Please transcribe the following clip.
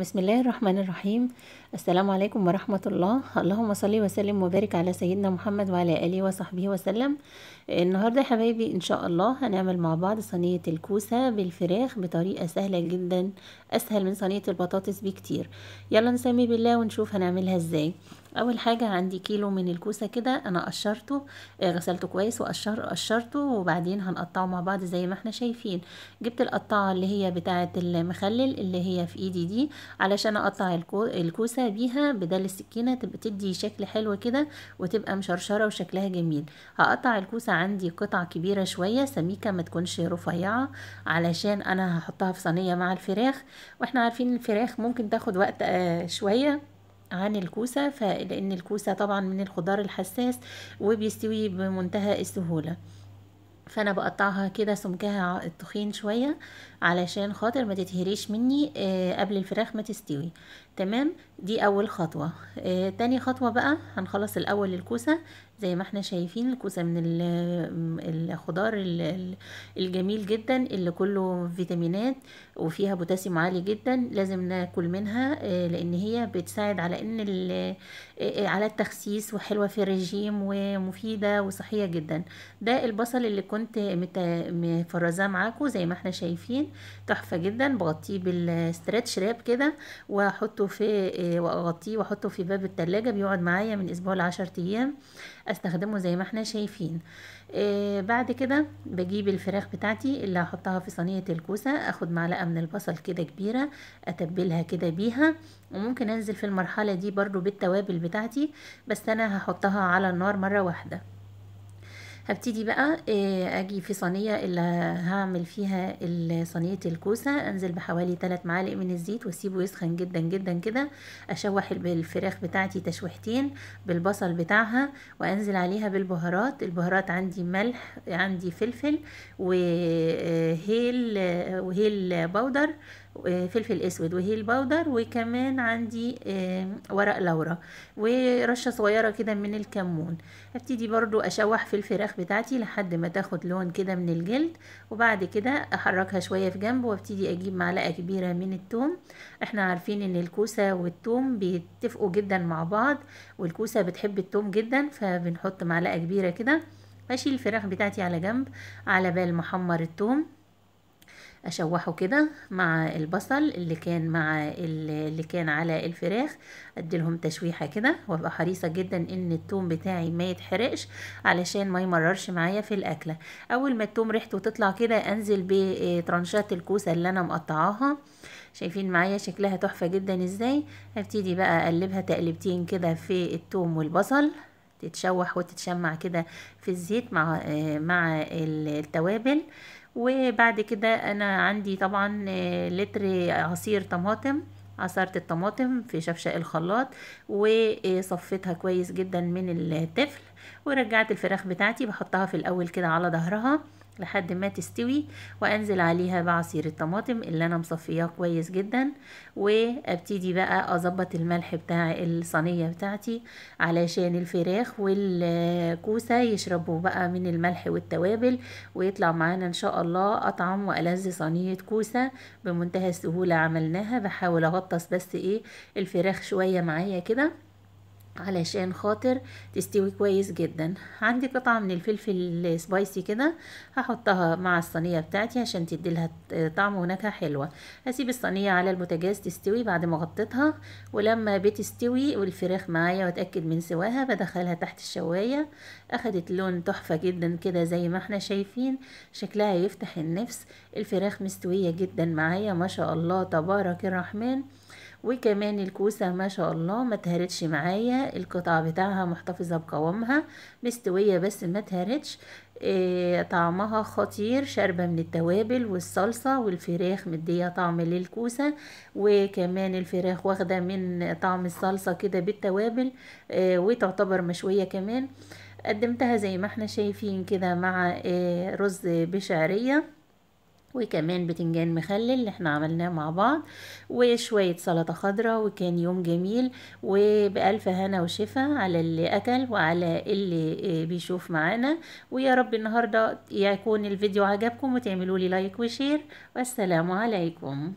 بسم الله الرحمن الرحيم السلام عليكم ورحمة الله اللهم صلي وسلم وبارك على سيدنا محمد وعلى آله وصحبه وسلم النهاردة يا حبايبي إن شاء الله هنعمل مع بعض صينية الكوسة بالفراخ بطريقة سهلة جدا أسهل من صينية البطاطس بكتير يلا نسمي بالله ونشوف هنعملها إزاي اول حاجة عندي كيلو من الكوسة كده انا قشرته آه، غسلته كويس وقشر وبعدين هنقطعه مع بعض زي ما احنا شايفين جبت القطعه اللي هي بتاعة المخلل اللي هي في ايدي دي علشان اقطع الكوسة بيها بدل السكينة تبقى تدي شكل حلو كده وتبقى مشرشرة وشكلها جميل هقطع الكوسة عندي قطع كبيرة شوية سميكة ما تكونش رفيعة علشان انا هحطها في صينية مع الفراخ واحنا عارفين الفراخ ممكن تاخد وقت آه، شوية عن الكوسة لأن الكوسة طبعا من الخضار الحساس وبيستوي بمنتهى السهولة فانا بقطعها كده سمكها التخين شوية علشان خاطر ما تتهريش مني آه، قبل الفراخ ما تستوي تمام دي اول خطوة آه تاني خطوة بقى هنخلص الاول الكوسة زي ما احنا شايفين الكوسة من الخضار الجميل جدا اللي كله فيتامينات وفيها بوتاسيوم عالي جدا لازم ناكل منها آه لان هي بتساعد على ان آه،, آه على التخسيس وحلوة في الرجيم ومفيدة وصحية جدا ده البصل اللي كنت مفرزاه معاكم زي ما احنا شايفين تحفة جدا بغطيه بالستريتش راب كده واحطه في آه، واغطيه واحطه في باب التلاجة بيقعد معايا من اسبوع لعشر ايام استخدمه زي ما احنا شايفين آه، بعد كده بجيب الفراخ بتاعتي اللي هحطها في صينية الكوسة اخد معلقة من البصل كده كبيرة اتبلها كده بيها وممكن انزل في المرحلة دي برضو بالتوابل بتاعتي بس انا هحطها على النار مرة واحدة هبتدي بقى آه، اجي في صينيه اللي هعمل فيها صينيه الكوسه انزل بحوالي 3 معالق من الزيت واسيبه يسخن جدا جدا كده اشوح الفراخ بتاعتي تشويحتين بالبصل بتاعها وانزل عليها بالبهارات البهارات عندي ملح عندي فلفل وهيل باودر آه، فلفل اسود وهيل باودر وكمان عندي آه، ورق لورا ورشه صغيره كده من الكمون ابتدي برضو اشوح في الفراخ بتاعتي لحد ما تاخد لون كده من الجلد وبعد كده احركها شويه في جنب وابتدي اجيب معلقه كبيره من التوم احنا عارفين ان الكوسه والتوم بيتفقوا جدا مع بعض والكوسه بتحب التوم جدا فبنحط معلقه كبيره كده اشيل الفراخ بتاعتي على جنب على بال محمر التوم اشوحه كده مع البصل اللي كان مع اللي كان على الفراخ اديلهم تشويحه كده وابقى حريصه جدا ان التوم بتاعي ما يتحرقش علشان ما يمررش معايا في الاكله اول ما التوم ريحته تطلع كده انزل بترانشات الكوسه اللي انا مقطعاها شايفين معايا شكلها تحفه جدا ازاي هبتدي بقى اقلبها تقلبتين كده في التوم والبصل تتشوح وتتشمع كده في الزيت مع مع التوابل وبعد كده انا عندي طبعا آه، لتر عصير طماطم عصرت الطماطم في شفشاء الخلاط وصفيتها كويس جدا من التفل ورجعت الفراخ بتاعتي بحطها في الاول كده على ظهرها لحد ما تستوي وانزل عليها بعصير الطماطم اللي انا مصفياه كويس جدا وابتدي بقى اظبط الملح بتاع الصينيه بتاعتي علشان الفراخ والكوسه يشربوا بقى من الملح والتوابل ويطلع معانا ان شاء الله اطعم والذ صينيه كوسه بمنتهى السهوله عملناها بحاول اغطس بس ايه الفراخ شويه معايا كده علشان خاطر تستوي كويس جدا عندي قطعة من الفلفل السبايسي كده هحطها مع الصينية بتاعتي عشان تدي لها طعم ونكهة حلوة هسيب الصينية على البوتاجاز تستوي بعد ما غطيتها ولما بتستوي والفراخ معايا واتأكد من سواها بدخلها تحت الشواية اخدت لون تحفة جدا كده زي ما احنا شايفين شكلها يفتح النفس الفراخ مستوية جدا معايا ما شاء الله تبارك الرحمن وكمان الكوسة ما شاء الله ما تهرتش معايا القطع بتاعها محتفظة بقوامها مستوية بس ما تهرتش آه، طعمها خطير شاربة من التوابل والصلصة والفراخ مدية طعم للكوسة وكمان الفراخ واخدة من طعم الصلصة كده بالتوابل آه، وتعتبر مشوية كمان قدمتها زي ما احنا شايفين كده مع آه، رز بشعرية وكمان بتنجان مخلل اللي احنا عملناه مع بعض وشوية سلطة خضراء وكان يوم جميل وبألف هنا وشفا على اللي أكل وعلى اللي آه، بيشوف معانا ويا رب النهاردة يكون الفيديو عجبكم وتعملوا لي لايك وشير والسلام عليكم